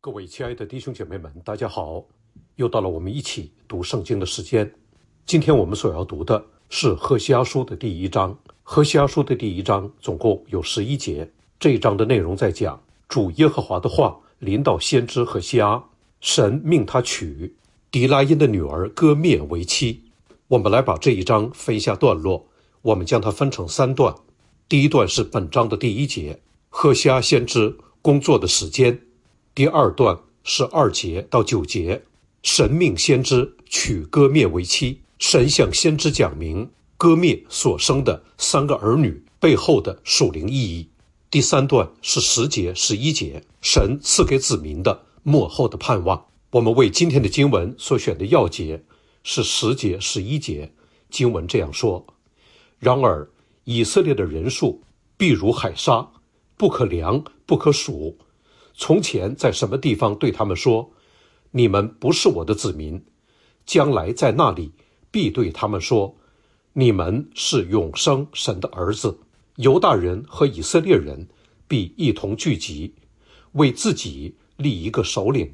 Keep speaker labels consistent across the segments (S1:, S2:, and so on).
S1: 各位亲爱的弟兄姐妹们，大家好！又到了我们一起读圣经的时间。今天我们所要读的是《赫西阿书》的第一章。《赫西阿书》的第一章总共有十一节。这一章的内容在讲主耶和华的话，临到先知赫西阿，神命他娶狄拉因的女儿割灭为妻。我们来把这一章分一下段落，我们将它分成三段。第一段是本章的第一节，赫西阿先知工作的时间。第二段是二节到九节，神命先知娶割灭为妻，神向先知讲明割灭所生的三个儿女背后的属灵意义。第三段是十节十一节，神赐给子民的幕后的盼望。我们为今天的经文所选的要节是十节十一节，经文这样说：然而以色列的人数必如海沙，不可量，不可数。从前在什么地方对他们说，你们不是我的子民，将来在那里必对他们说，你们是永生神的儿子。犹大人和以色列人必一同聚集，为自己立一个首领，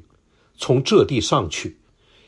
S1: 从这地上去，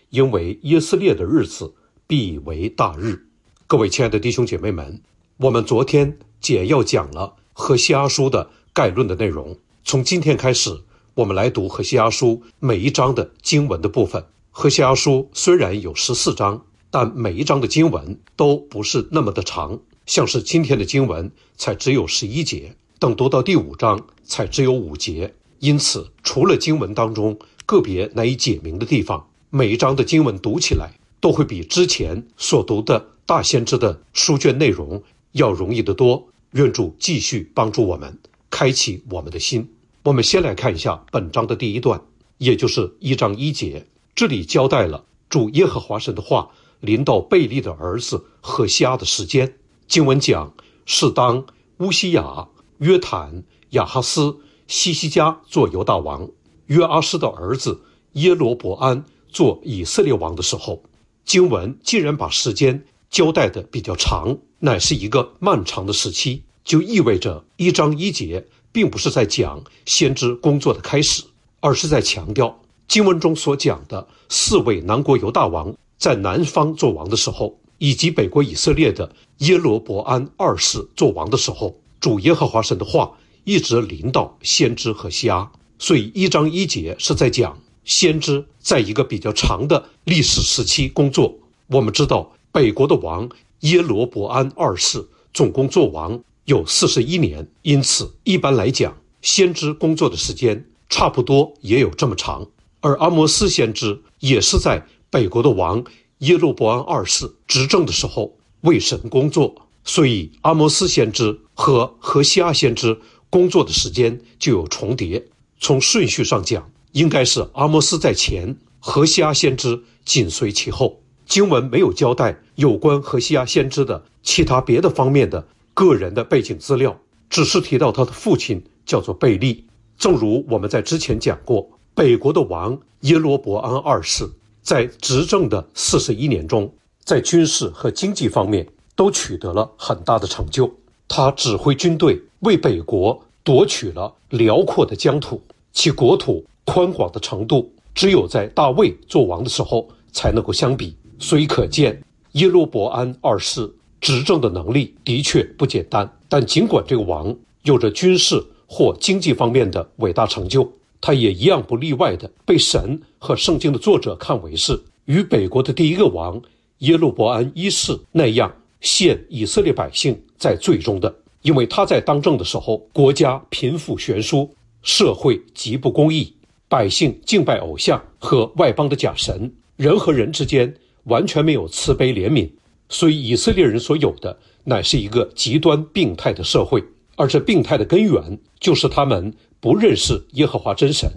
S1: 因为耶斯列的日子必为大日。各位亲爱的弟兄姐妹们，我们昨天简要讲了《和西阿书》的概论的内容，从今天开始。我们来读《荷西阿书》每一章的经文的部分。《荷西阿书》虽然有十四章，但每一章的经文都不是那么的长，像是今天的经文才只有十一节，等读到第五章才只有五节。因此，除了经文当中个别难以解明的地方，每一章的经文读起来都会比之前所读的大先知的书卷内容要容易得多。愿主继续帮助我们，开启我们的心。我们先来看一下本章的第一段，也就是一章一节，这里交代了主耶和华神的话临到贝利的儿子赫西阿的时间。经文讲是当乌西亚、约坦、亚哈斯、西西家做犹大王，约阿斯的儿子耶罗伯安做以色列王的时候，经文既然把时间交代的比较长，乃是一个漫长的时期，就意味着一章一节。并不是在讲先知工作的开始，而是在强调经文中所讲的四位南国犹大王在南方做王的时候，以及北国以色列的耶罗伯安二世做王的时候，主耶和华神的话一直临到先知和希阿。所以一章一节是在讲先知在一个比较长的历史时期工作。我们知道北国的王耶罗伯安二世总共做王。有四十一年，因此一般来讲，先知工作的时间差不多也有这么长。而阿摩斯先知也是在北国的王耶路伯安二世执政的时候为神工作，所以阿摩斯先知和何西阿先知工作的时间就有重叠。从顺序上讲，应该是阿摩斯在前，何西阿先知紧随其后。经文没有交代有关何西阿先知的其他别的方面的。个人的背景资料只是提到他的父亲叫做贝利。正如我们在之前讲过，北国的王耶罗伯安二世在执政的四十一年中，在军事和经济方面都取得了很大的成就。他指挥军队为北国夺取了辽阔的疆土，其国土宽广的程度只有在大卫做王的时候才能够相比。所以可见耶罗伯安二世。执政的能力的确不简单，但尽管这个王有着军事或经济方面的伟大成就，他也一样不例外的被神和圣经的作者看为是与北国的第一个王耶路伯安一世那样陷以色列百姓在最终的，因为他在当政的时候，国家贫富悬殊，社会极不公义，百姓敬拜偶像和外邦的假神，人和人之间完全没有慈悲怜悯。所以，以色列人所有的乃是一个极端病态的社会，而这病态的根源就是他们不认识耶和华真神。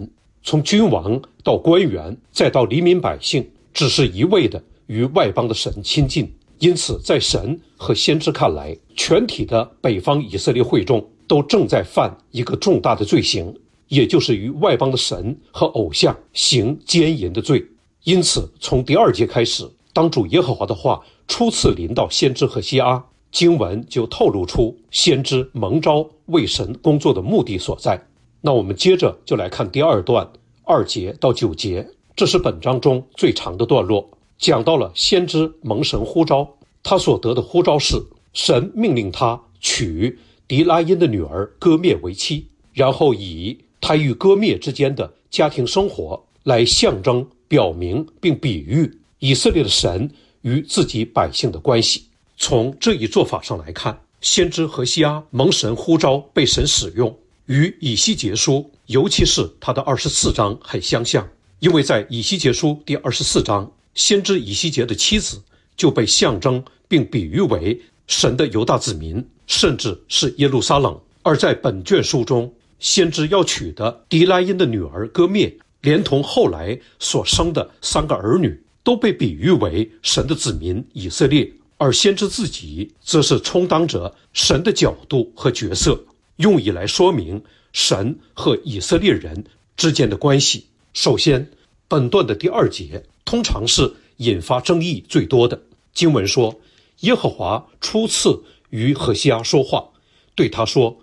S1: 从君王到官员，再到黎民百姓，只是一味的与外邦的神亲近。因此，在神和先知看来，全体的北方以色列会众都正在犯一个重大的罪行，也就是与外邦的神和偶像行奸淫的罪。因此，从第二节开始，当主耶和华的话。初次临到先知和西阿经文就透露出先知蒙召为神工作的目的所在。那我们接着就来看第二段二节到九节，这是本章中最长的段落，讲到了先知蒙神呼召，他所得的呼召是神命令他娶狄拉因的女儿戈灭为妻，然后以他与戈灭之间的家庭生活来象征、表明并比喻以色列的神。与自己百姓的关系，从这一做法上来看，先知何西阿蒙神呼召被神使用，与以西结书，尤其是他的二十四章很相像。因为在以西结书第二十四章，先知以西结的妻子就被象征并比喻为神的犹大子民，甚至是耶路撒冷；而在本卷书中，先知要娶的狄莱因的女儿割灭，连同后来所生的三个儿女。都被比喻为神的子民以色列，而先知自己则是充当着神的角度和角色，用以来说明神和以色列人之间的关系。首先，本段的第二节通常是引发争议最多的经文，说耶和华初次与何西阿说话，对他说：“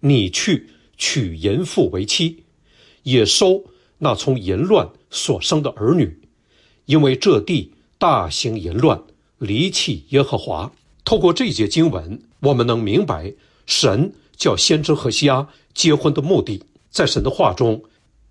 S1: 你去娶淫妇为妻，也收那从淫乱所生的儿女。”因为这地大兴淫乱，离弃耶和华。透过这节经文，我们能明白神叫先知和西阿结婚的目的。在神的话中，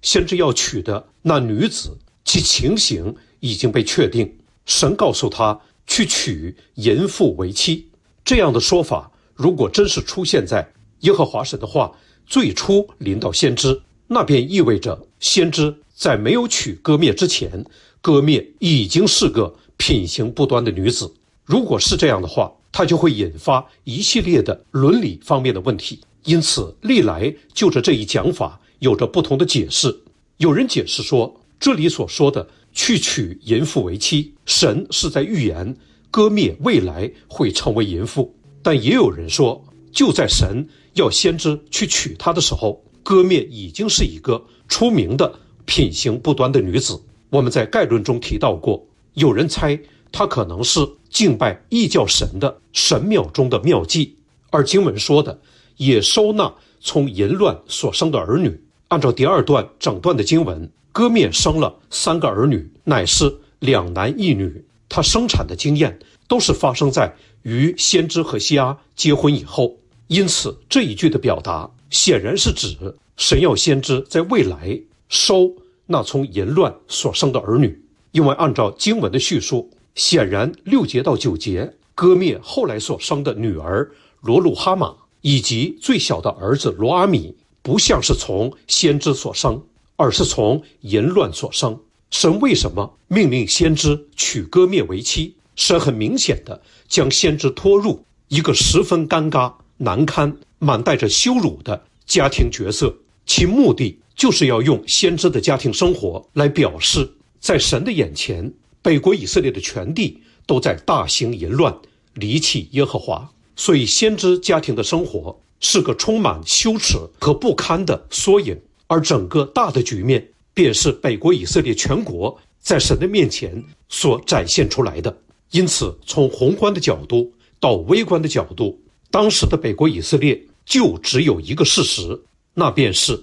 S1: 先知要娶的那女子，其情形已经被确定。神告诉他去娶淫妇为妻。这样的说法，如果真是出现在耶和华神的话，最初临到先知，那便意味着先知在没有娶割灭之前。割灭已经是个品行不端的女子，如果是这样的话，她就会引发一系列的伦理方面的问题。因此，历来就是这一讲法有着不同的解释。有人解释说，这里所说的去娶淫妇为妻，神是在预言割灭未来会成为淫妇。但也有人说，就在神要先知去娶她的时候，割灭已经是一个出名的品行不端的女子。我们在概论中提到过，有人猜他可能是敬拜异教神的神庙中的妙计，而经文说的也收纳从淫乱所生的儿女。按照第二段整段的经文，割面生了三个儿女，乃是两男一女。他生产的经验都是发生在与先知和西阿结婚以后，因此这一句的表达显然是指神要先知在未来收。那从淫乱所生的儿女，因为按照经文的叙述，显然六节到九节，割灭后来所生的女儿罗鲁哈玛以及最小的儿子罗阿米，不像是从先知所生，而是从淫乱所生。神为什么命令先知娶割灭为妻？神很明显的将先知拖入一个十分尴尬、难堪、满带着羞辱的家庭角色，其目的。就是要用先知的家庭生活来表示，在神的眼前，北国以色列的全地都在大兴淫乱，离弃耶和华。所以，先知家庭的生活是个充满羞耻和不堪的缩影，而整个大的局面便是北国以色列全国在神的面前所展现出来的。因此，从宏观的角度到微观的角度，当时的北国以色列就只有一个事实，那便是。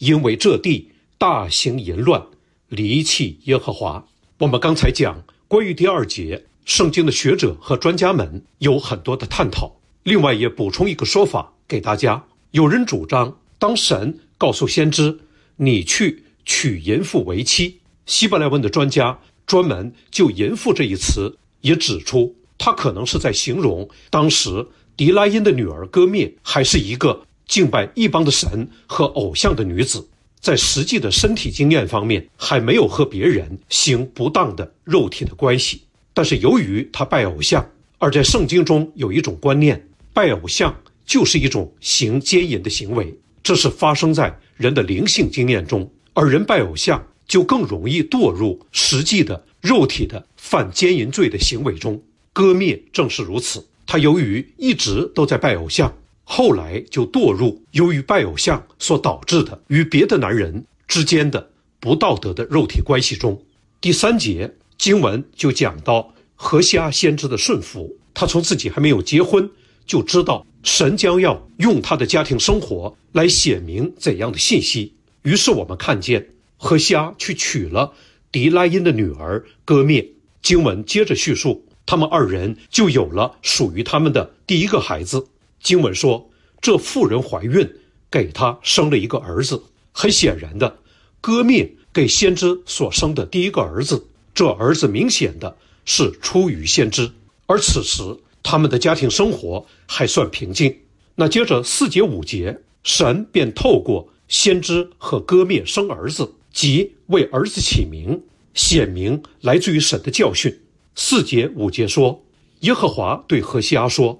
S1: 因为这地大行淫乱，离弃耶和华。我们刚才讲关于第二节圣经的学者和专家们有很多的探讨。另外，也补充一个说法给大家：有人主张，当神告诉先知，你去娶淫妇为妻。希伯来文的专家专门就“淫妇”这一词也指出，他可能是在形容当时狄拉因的女儿戈灭还是一个。敬拜异邦的神和偶像的女子，在实际的身体经验方面还没有和别人行不当的肉体的关系，但是由于他拜偶像，而在圣经中有一种观念，拜偶像就是一种行奸淫的行为，这是发生在人的灵性经验中，而人拜偶像就更容易堕入实际的肉体的犯奸淫罪的行为中。割灭正是如此，他由于一直都在拜偶像。后来就堕入由于拜偶像所导致的与别的男人之间的不道德的肉体关系中。第三节经文就讲到何西阿先知的顺服，他从自己还没有结婚就知道神将要用他的家庭生活来显明怎样的信息。于是我们看见何西阿去娶了狄拉因的女儿割灭。经文接着叙述，他们二人就有了属于他们的第一个孩子。经文说，这妇人怀孕，给他生了一个儿子。很显然的，割灭给先知所生的第一个儿子，这儿子明显的，是出于先知。而此时他们的家庭生活还算平静。那接着四节五节，神便透过先知和割灭生儿子，即为儿子起名，显明来自于神的教训。四节五节说，耶和华对何西阿说。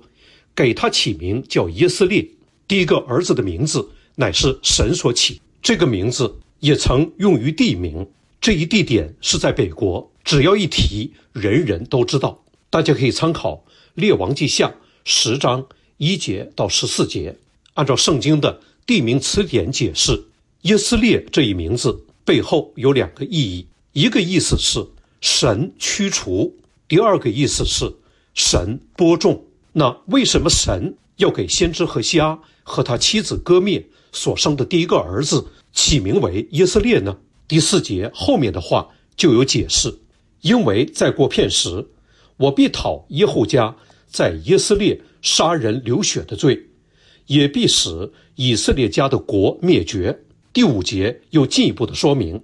S1: 给他起名叫耶斯列，第一个儿子的名字乃是神所起。这个名字也曾用于地名，这一地点是在北国，只要一提，人人都知道。大家可以参考《列王纪下》十章一节到十四节，按照圣经的地名词典解释，“耶斯列”这一名字背后有两个意义：一个意思是神驱除，第二个意思是神播种。那为什么神要给先知何西阿和他妻子割灭所生的第一个儿子起名为以色列呢？第四节后面的话就有解释，因为在过片时，我必讨耶户家在以色列杀人流血的罪，也必使以色列家的国灭绝。第五节又进一步的说明，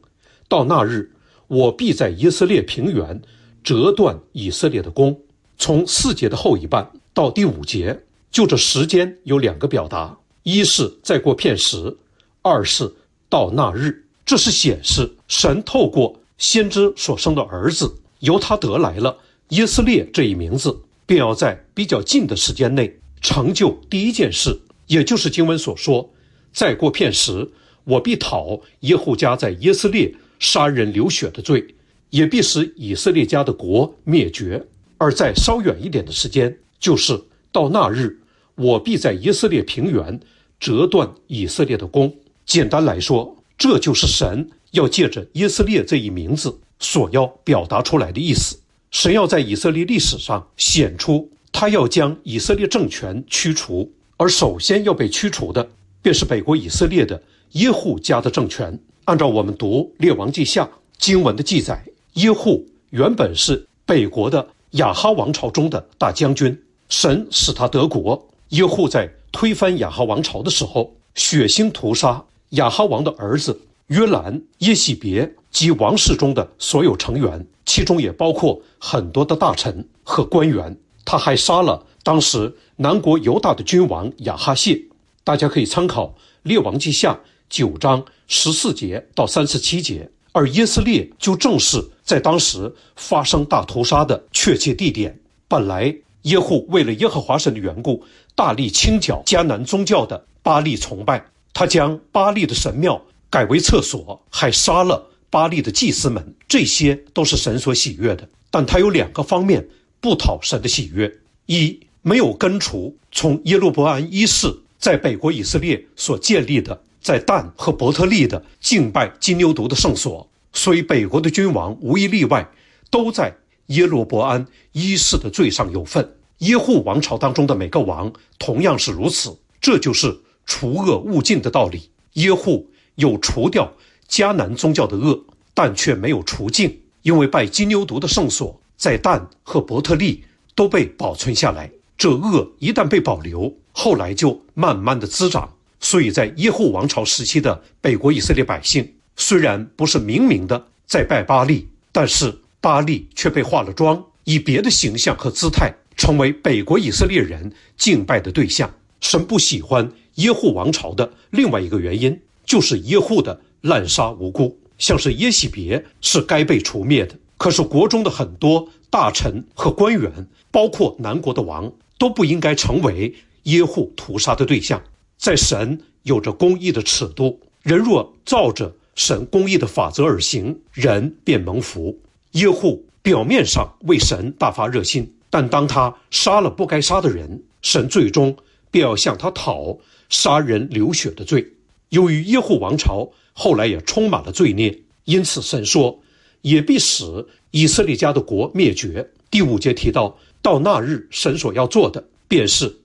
S1: 到那日，我必在以色列平原折断以色列的弓。从四节的后一半。到第五节，就这时间有两个表达：一是再过片时，二是到那日。这是显示神透过先知所生的儿子由他得来了耶斯列这一名字，便要在比较近的时间内成就第一件事，也就是经文所说：“再过片时，我必讨耶户家在耶斯列杀人流血的罪，也必使以色列家的国灭绝。”而在稍远一点的时间。就是到那日，我必在以色列平原折断以色列的弓。简单来说，这就是神要借着以色列这一名字所要表达出来的意思。神要在以色列历史上显出，他要将以色列政权驱除，而首先要被驱除的，便是北国以色列的耶户家的政权。按照我们读《列王记下》经文的记载，耶户原本是北国的亚哈王朝中的大将军。神使他得国。耶户在推翻亚哈王朝的时候，血腥屠杀亚哈王的儿子约兰、耶喜别及王室中的所有成员，其中也包括很多的大臣和官员。他还杀了当时南国犹大的君王亚哈谢。大家可以参考《列王记下》九章十四节到三十七节。而耶斯列就正是在当时发生大屠杀的确切地点。本来。耶户为了耶和华神的缘故，大力清剿迦南宗教的巴利崇拜。他将巴利的神庙改为厕所，还杀了巴利的祭司们。这些都是神所喜悦的。但他有两个方面不讨神的喜悦：一没有根除从耶路伯安一世在北国以色列所建立的在但和伯特利的敬拜金牛犊的圣所，所以北国的君王无一例外都在。耶罗伯安一世的罪上有份，耶户王朝当中的每个王同样是如此。这就是除恶务尽的道理。耶户有除掉迦南宗教的恶，但却没有除尽，因为拜金牛犊的圣所在旦和伯特利都被保存下来。这恶一旦被保留，后来就慢慢的滋长。所以在耶户王朝时期的北国以色列百姓，虽然不是明明的在拜巴利，但是。巴利却被化了妆，以别的形象和姿态，成为北国以色列人敬拜的对象。神不喜欢耶户王朝的另外一个原因，就是耶户的滥杀无辜，像是耶喜别是该被除灭的。可是国中的很多大臣和官员，包括南国的王，都不应该成为耶户屠杀的对象。在神有着公义的尺度，人若照着神公义的法则而行，人便蒙福。耶户表面上为神大发热心，但当他杀了不该杀的人，神最终便要向他讨杀人流血的罪。由于耶户王朝后来也充满了罪孽，因此神说也必使以色列家的国灭绝。第五节提到，到那日，神所要做的便是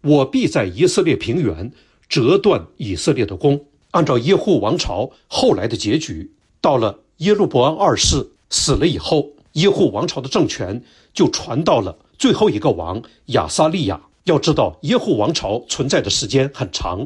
S1: 我必在以色列平原折断以色列的弓。按照耶户王朝后来的结局，到了耶路伯安二世。死了以后，耶户王朝的政权就传到了最后一个王亚撒利亚。要知道，耶户王朝存在的时间很长，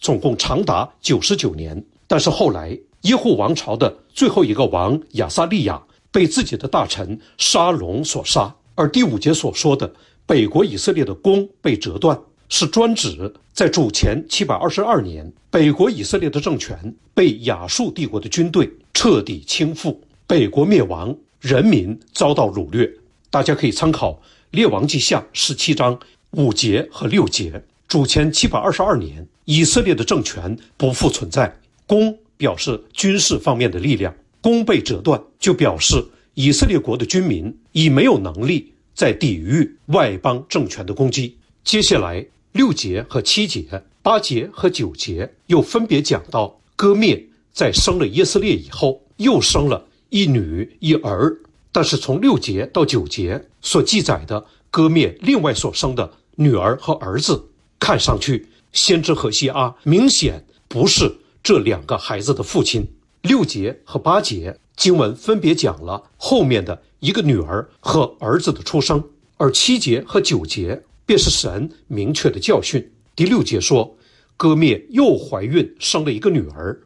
S1: 总共长达九十九年。但是后来，耶户王朝的最后一个王亚撒利亚被自己的大臣沙龙所杀。而第五节所说的北国以色列的弓被折断，是专指在主前七百二十二年，北国以色列的政权被亚述帝国的军队彻底倾覆。北国灭亡，人民遭到掳掠。大家可以参考《列王纪下》十七章五节和六节。主前七百二十二年，以色列的政权不复存在。弓表示军事方面的力量，弓被折断就表示以色列国的军民已没有能力再抵御外邦政权的攻击。接下来六节和七节、八节和九节又分别讲到，割灭在生了耶色列以后，又生了。一女一儿，但是从六节到九节所记载的割灭另外所生的女儿和儿子，看上去先知和西阿明显不是这两个孩子的父亲。六节和八节经文分别讲了后面的一个女儿和儿子的出生，而七节和九节便是神明确的教训。第六节说，割灭又怀孕生了一个女儿，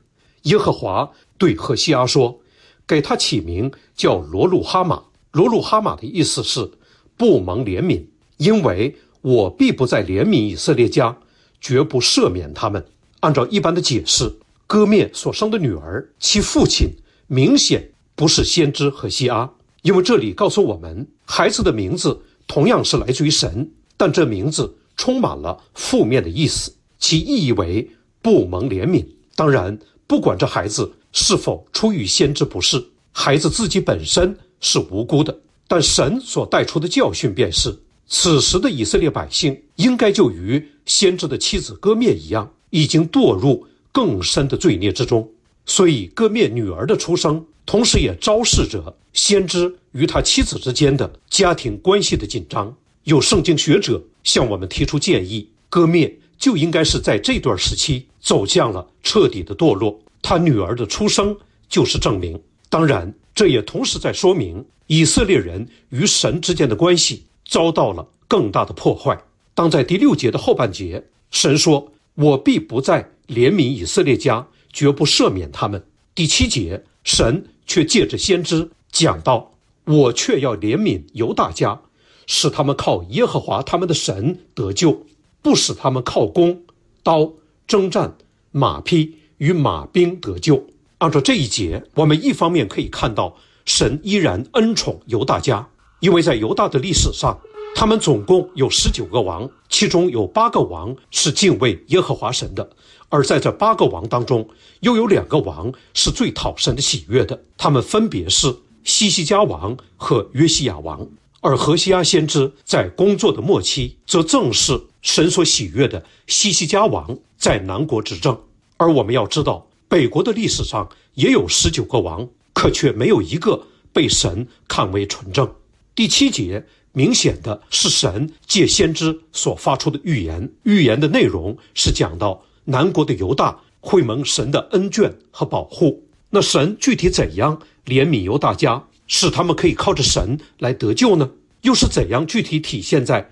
S1: 耶和华对何西阿说。给他起名叫罗鲁哈马，罗鲁哈马的意思是不蒙怜悯，因为我必不再怜悯以色列家，绝不赦免他们。按照一般的解释，割灭所生的女儿，其父亲明显不是先知和西阿，因为这里告诉我们孩子的名字同样是来自于神，但这名字充满了负面的意思，其意义为不蒙怜悯。当然，不管这孩子。是否出于先知不是孩子自己本身是无辜的，但神所带出的教训便是：此时的以色列百姓应该就与先知的妻子割灭一样，已经堕入更深的罪孽之中。所以，割灭女儿的出生，同时也昭示着先知与他妻子之间的家庭关系的紧张。有圣经学者向我们提出建议：割灭就应该是在这段时期走向了彻底的堕落。他女儿的出生就是证明。当然，这也同时在说明以色列人与神之间的关系遭到了更大的破坏。当在第六节的后半节，神说：“我必不再怜悯以色列家，绝不赦免他们。”第七节，神却借着先知讲到：“我却要怜悯犹大家，使他们靠耶和华他们的神得救，不使他们靠弓、刀、征战、马匹。”与马兵得救。按照这一节，我们一方面可以看到神依然恩宠犹大家，因为在犹大的历史上，他们总共有十九个王，其中有八个王是敬畏耶和华神的，而在这八个王当中，又有两个王是最讨神的喜悦的，他们分别是西西家王和约西亚王。而何西阿先知在工作的末期，则正是神所喜悦的西西家王在南国执政。而我们要知道，北国的历史上也有十九个王，可却没有一个被神看为纯正。第七节明显的是神借先知所发出的预言，预言的内容是讲到南国的犹大会蒙神的恩眷和保护。那神具体怎样怜悯犹大家，使他们可以靠着神来得救呢？又是怎样具体体现在，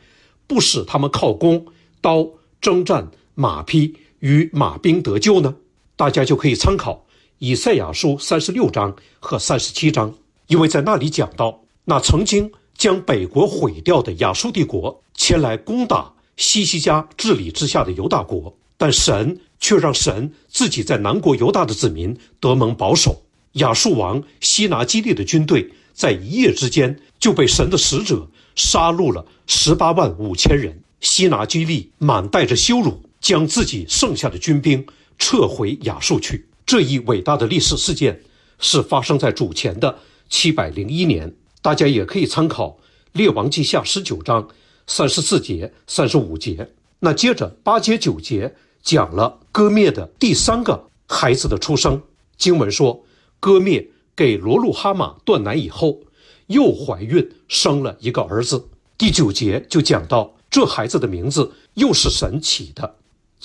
S1: 不使他们靠弓刀征战马匹？与马兵得救呢？大家就可以参考以赛亚书三十六章和三十七章，因为在那里讲到，那曾经将北国毁掉的亚述帝国前来攻打西西家治理之下的犹大国，但神却让神自己在南国犹大的子民得蒙保守。亚述王西拿基利的军队在一夜之间就被神的使者杀戮了十八万五千人，西拿基利满带着羞辱。将自己剩下的军兵撤回雅述去。这一伟大的历史事件是发生在主前的七百零一年。大家也可以参考《列王记下》十九章三十四节、三十五节。那接着八节、九节讲了割灭的第三个孩子的出生。经文说，割灭给罗路哈马断奶以后，又怀孕生了一个儿子。第九节就讲到这孩子的名字又是神起的。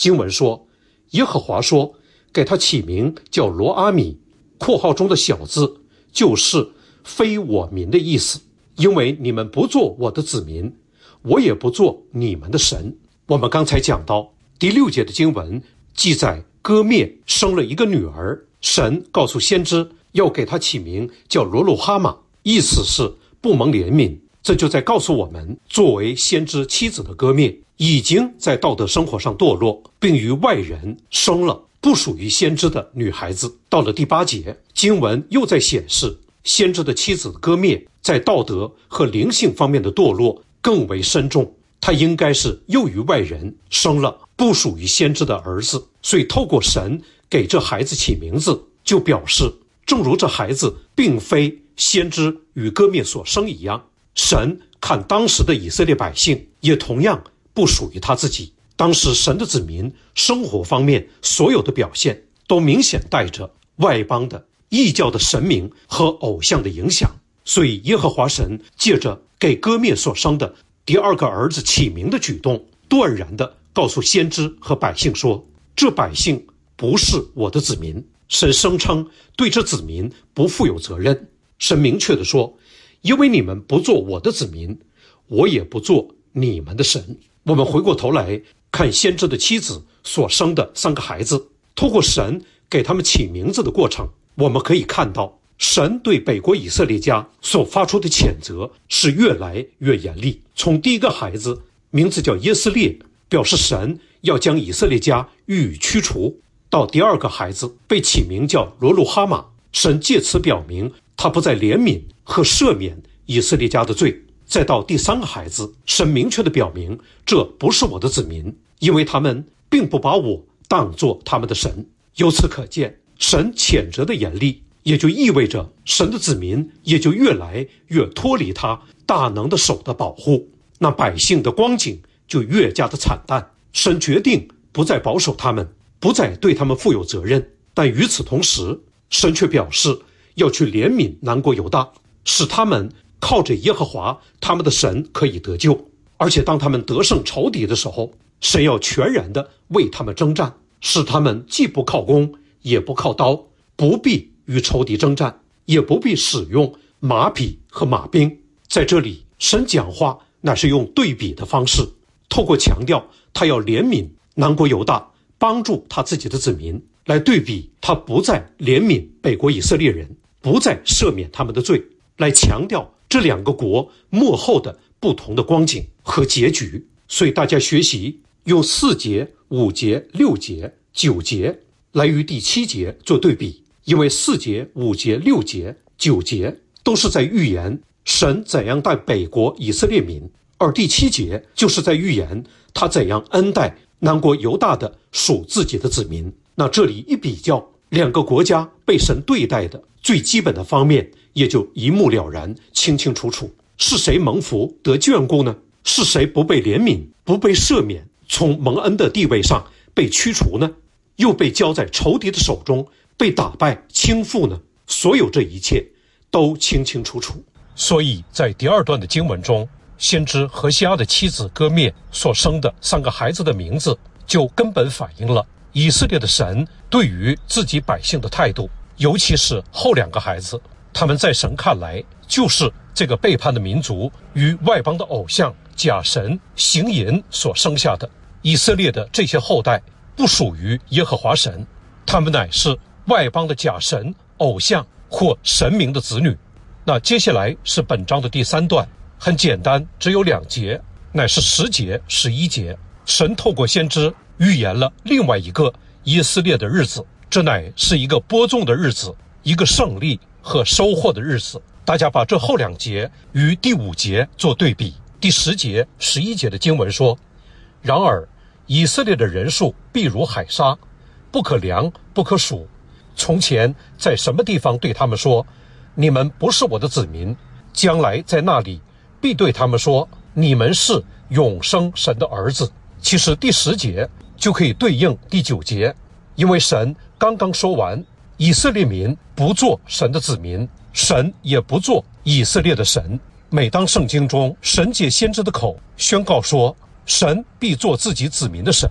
S1: 经文说：“耶和华说，给他起名叫罗阿米。”（括号中的小字就是‘非我民’的意思，因为你们不做我的子民，我也不做你们的神。）我们刚才讲到第六节的经文，记载割灭生了一个女儿，神告诉先知要给他起名叫罗鲁哈玛，意思是‘不蒙怜悯’。这就在告诉我们，作为先知妻子的割灭。已经在道德生活上堕落，并与外人生了不属于先知的女孩子。到了第八节，经文又在显示，先知的妻子割灭在道德和灵性方面的堕落更为深重。他应该是又与外人生了不属于先知的儿子，所以透过神给这孩子起名字，就表示，正如这孩子并非先知与割灭所生一样，神看当时的以色列百姓，也同样。不属于他自己。当时神的子民生活方面所有的表现，都明显带着外邦的异教的神明和偶像的影响。所以耶和华神借着给割灭所生的第二个儿子起名的举动，断然的告诉先知和百姓说：“这百姓不是我的子民，神声称对这子民不负有责任。神明确的说：因为你们不做我的子民，我也不做你们的神。”我们回过头来看先知的妻子所生的三个孩子，通过神给他们起名字的过程，我们可以看到，神对北国以色列家所发出的谴责是越来越严厉。从第一个孩子名字叫耶斯列，表示神要将以色列家予以驱除，到第二个孩子被起名叫罗鲁哈马，神借此表明他不再怜悯和赦免以色列家的罪。再到第三个孩子，神明确地表明，这不是我的子民，因为他们并不把我当作他们的神。由此可见，神谴责的严厉，也就意味着神的子民也就越来越脱离他大能的手的保护，那百姓的光景就越加的惨淡。神决定不再保守他们，不再对他们负有责任，但与此同时，神却表示要去怜悯南国犹大，使他们。靠着耶和华，他们的神可以得救。而且当他们得胜仇敌的时候，神要全然的为他们征战，使他们既不靠弓，也不靠刀，不必与仇敌征战，也不必使用马匹和马兵。在这里，神讲话乃是用对比的方式，透过强调他要怜悯南国犹大，帮助他自己的子民，来对比他不再怜悯北国以色列人，不再赦免他们的罪，来强调。这两个国幕后的不同的光景和结局，所以大家学习用四节、五节、六节、九节来与第七节做对比，因为四节、五节、六节、九节都是在预言神怎样待北国以色列民，而第七节就是在预言他怎样恩待南国犹大的属自己的子民。那这里一比较。两个国家被神对待的最基本的方面也就一目了然、清清楚楚：是谁蒙福得眷顾呢？是谁不被怜悯、不被赦免，从蒙恩的地位上被驱除呢？又被交在仇敌的手中，被打败、倾覆呢？所有这一切都清清楚楚。所以在第二段的经文中，先知何西阿的妻子割灭所生的三个孩子的名字，就根本反映了。以色列的神对于自己百姓的态度，尤其是后两个孩子，他们在神看来就是这个背叛的民族与外邦的偶像假神行淫所生下的。以色列的这些后代不属于耶和华神，他们乃是外邦的假神偶像或神明的子女。那接下来是本章的第三段，很简单，只有两节，乃是十节、十一节。神透过先知。预言了另外一个以色列的日子，这乃是一个播种的日子，一个胜利和收获的日子。大家把这后两节与第五节做对比，第十节、十一节的经文说：“然而以色列的人数必如海沙，不可量不可数。从前在什么地方对他们说，你们不是我的子民，将来在那里必对他们说，你们是永生神的儿子。”其实第十节。就可以对应第九节，因为神刚刚说完“以色列民不做神的子民，神也不做以色列的神”。每当圣经中神借先知的口宣告说“神必做自己子民的神，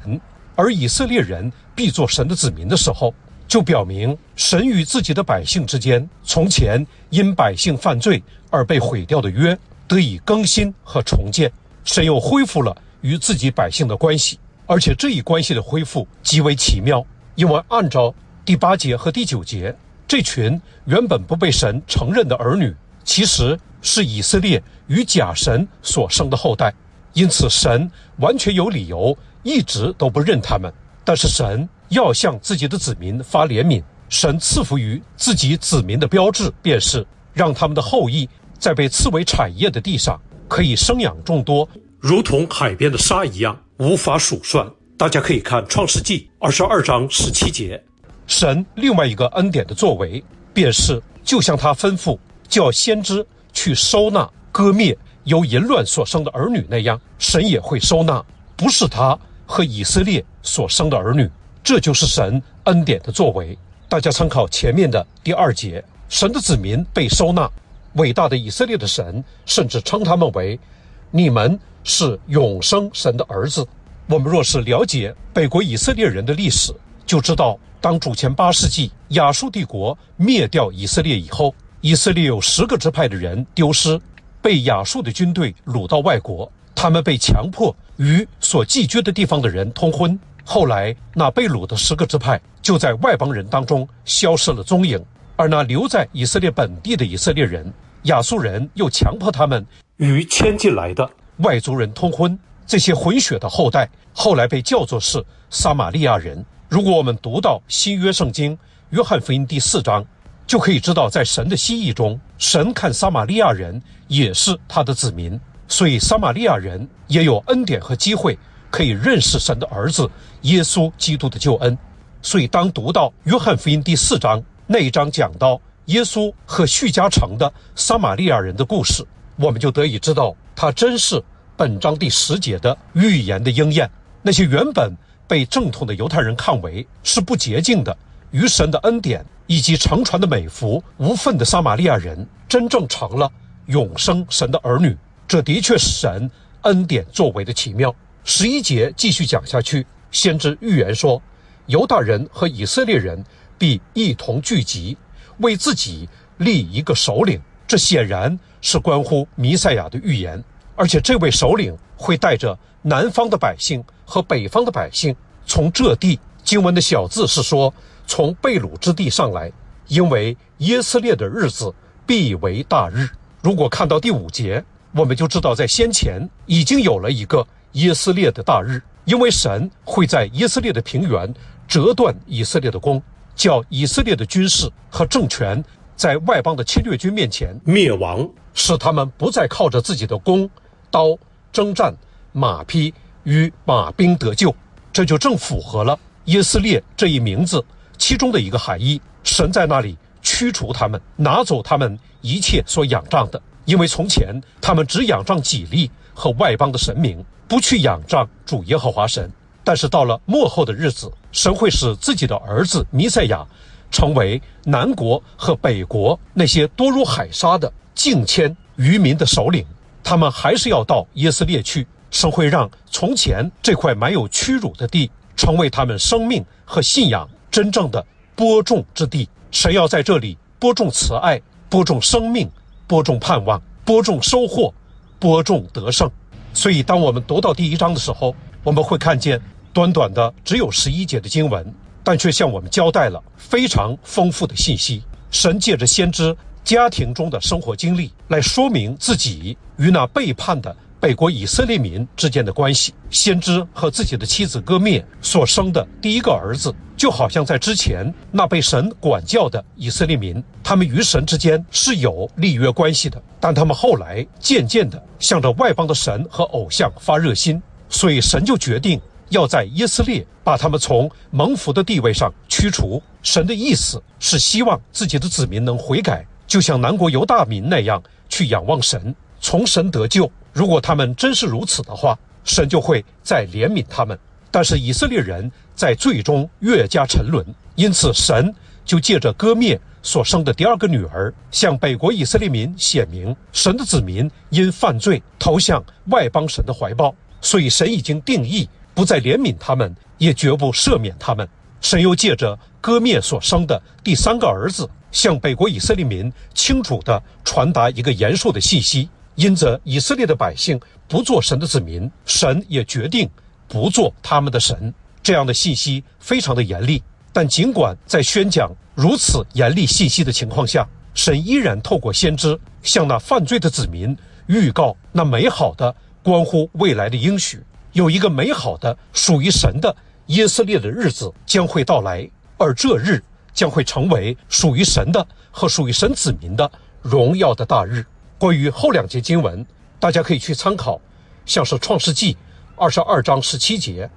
S1: 而以色列人必做神的子民”的时候，就表明神与自己的百姓之间，从前因百姓犯罪而被毁掉的约得以更新和重建，神又恢复了与自己百姓的关系。而且这一关系的恢复极为奇妙，因为按照第八节和第九节，这群原本不被神承认的儿女，其实是以色列与假神所生的后代，因此神完全有理由一直都不认他们。但是神要向自己的子民发怜悯，神赐福于自己子民的标志，便是让他们的后裔在被赐为产业的地上可以生养众多，如同海边的沙一样。无法数算，大家可以看《创世纪》二十二章十七节，神另外一个恩典的作为，便是就像他吩咐叫先知去收纳割灭由淫乱所生的儿女那样，神也会收纳不是他和以色列所生的儿女。这就是神恩典的作为。大家参考前面的第二节，神的子民被收纳，伟大的以色列的神甚至称他们为“你们”。是永生神的儿子。我们若是了解北国以色列人的历史，就知道当主前八世纪亚述帝国灭掉以色列以后，以色列有十个支派的人丢失，被亚述的军队掳到外国，他们被强迫与所寄居的地方的人通婚。后来那被掳的十个支派就在外邦人当中消失了踪影，而那留在以色列本地的以色列人，亚述人又强迫他们与迁进来的。外族人通婚，这些混血的后代后来被叫做是撒玛利亚人。如果我们读到新约圣经《约翰福音》第四章，就可以知道，在神的心意中，神看撒玛利亚人也是他的子民，所以撒玛利亚人也有恩典和机会可以认识神的儿子耶稣基督的救恩。所以，当读到《约翰福音》第四章那一章讲到耶稣和叙加城的撒玛利亚人的故事，我们就得以知道。他真是本章第十节的预言的应验。那些原本被正统的犹太人看为是不洁净的、与神的恩典以及乘传的美福无份的撒玛利亚人，真正成了永生神的儿女。这的确是神恩典作为的奇妙。十一节继续讲下去，先知预言说，犹大人和以色列人必一同聚集，为自己立一个首领。这显然是关乎弥赛亚的预言。而且这位首领会带着南方的百姓和北方的百姓从这地。经文的小字是说，从贝鲁之地上来，因为耶斯列的日子必为大日。如果看到第五节，我们就知道在先前已经有了一个耶斯列的大日，因为神会在以色列的平原折断以色列的弓，叫以色列的军事和政权在外邦的侵略军面前灭亡，使他们不再靠着自己的弓。刀征战马匹与马兵得救，这就正符合了耶斯列这一名字其中的一个含义。神在那里驱除他们，拿走他们一切所仰仗的，因为从前他们只仰仗己力和外邦的神明，不去仰仗主耶和华神。但是到了末后的日子，神会使自己的儿子弥赛亚，成为南国和北国那些多如海沙的近千渔民的首领。他们还是要到耶斯列去，神会让从前这块满有屈辱的地，成为他们生命和信仰真正的播种之地。神要在这里播种慈爱，播种生命，播种盼望，播种收获，播种得胜。所以，当我们读到第一章的时候，我们会看见短短的只有十一节的经文，但却向我们交代了非常丰富的信息。神借着先知。家庭中的生活经历来说明自己与那背叛的北国以色列民之间的关系。先知和自己的妻子戈灭所生的第一个儿子，就好像在之前那被神管教的以色列民，他们与神之间是有利约关系的。但他们后来渐渐地向着外邦的神和偶像发热心，所以神就决定要在以色列把他们从蒙福的地位上驱除。神的意思是希望自己的子民能悔改。就像南国犹大民那样去仰望神，从神得救。如果他们真是如此的话，神就会再怜悯他们。但是以色列人在最终越加沉沦，因此神就借着割灭所生的第二个女儿，向北国以色列民显明：神的子民因犯罪投向外邦神的怀抱，所以神已经定义不再怜悯他们，也绝不赦免他们。神又借着割灭所生的第三个儿子。向北国以色列民清楚地传达一个严肃的信息：因着以色列的百姓不做神的子民，神也决定不做他们的神。这样的信息非常的严厉。但尽管在宣讲如此严厉信息的情况下，神依然透过先知向那犯罪的子民预告那美好的关乎未来的应许：有一个美好的属于神的以色列的日子将会到来。而这日。将会成为属于神的和属于神子民的荣耀的大日。关于后两节经文，大家可以去参考，像是《创世纪二十二章十七节，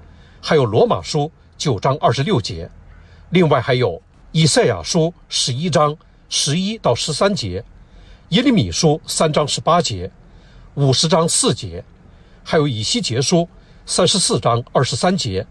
S1: 还有《罗马书》九章二十六节，另外还有《以赛亚书》十一章十一到十三节，《耶利米书》三章十八节，五十章四节，还有《以西结书》三十四章二十三节，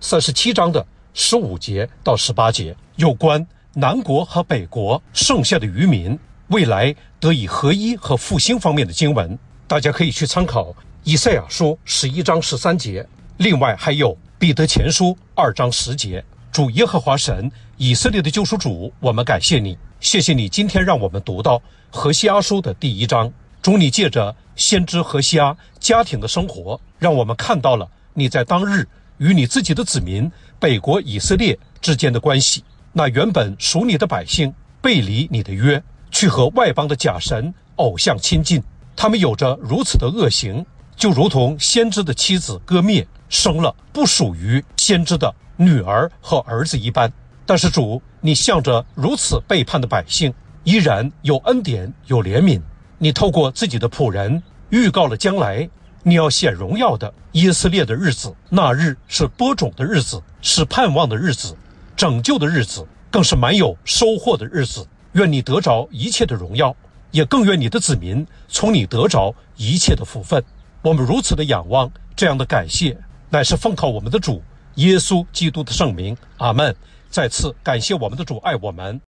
S1: 三十七章的。十五节到十八节有关南国和北国剩下的渔民未来得以合一和复兴方面的经文，大家可以去参考《以赛亚书》十一章十三节。另外还有《彼得前书》二章十节。主耶和华神，以色列的救赎主，我们感谢你，谢谢你今天让我们读到《何西阿书》的第一章。主你借着先知何西阿家庭的生活，让我们看到了你在当日。与你自己的子民北国以色列之间的关系，那原本属你的百姓背离你的约，去和外邦的假神偶像亲近，他们有着如此的恶行，就如同先知的妻子割灭，生了不属于先知的女儿和儿子一般。但是主，你向着如此背叛的百姓，依然有恩典有怜悯，你透过自己的仆人预告了将来。你要写荣耀的以色列的日子，那日是播种的日子，是盼望的日子，拯救的日子，更是满有收获的日子。愿你得着一切的荣耀，也更愿你的子民从你得着一切的福分。我们如此的仰望，这样的感谢，乃是奉靠我们的主耶稣基督的圣名。阿门。再次感谢我们的主爱我们。